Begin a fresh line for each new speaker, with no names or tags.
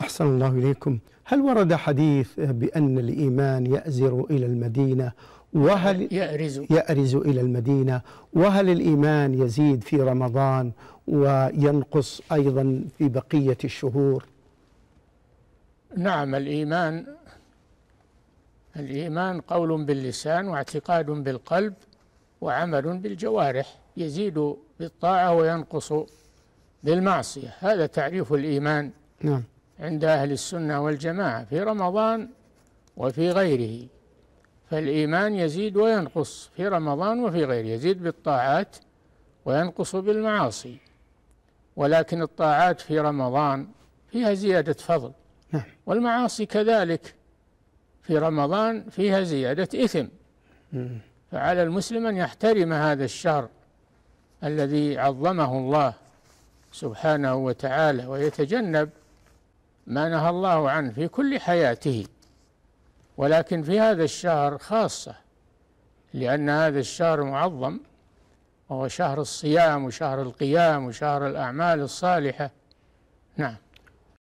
أحسن الله إليكم هل ورد حديث بأن الإيمان يأزر إلى المدينة وهل يأرز يأرز إلى المدينة وهل الإيمان يزيد في رمضان وينقص أيضا في بقية الشهور
نعم الإيمان الإيمان قول باللسان واعتقاد بالقلب وعمل بالجوارح يزيد بالطاعة وينقص بالمعصية هذا تعريف الإيمان نعم عند أهل السنة والجماعة في رمضان وفي غيره فالإيمان يزيد وينقص في رمضان وفي غيره يزيد بالطاعات وينقص بالمعاصي ولكن الطاعات في رمضان فيها زيادة فضل نعم. والمعاصي كذلك في رمضان فيها زيادة إثم فعلى المسلم أن يحترم هذا الشهر الذي عظمه الله سبحانه وتعالى ويتجنب ما نهى الله عنه في كل حياته ولكن في هذا الشهر خاصة لأن هذا الشهر معظم وهو شهر الصيام وشهر القيام وشهر الأعمال الصالحة نعم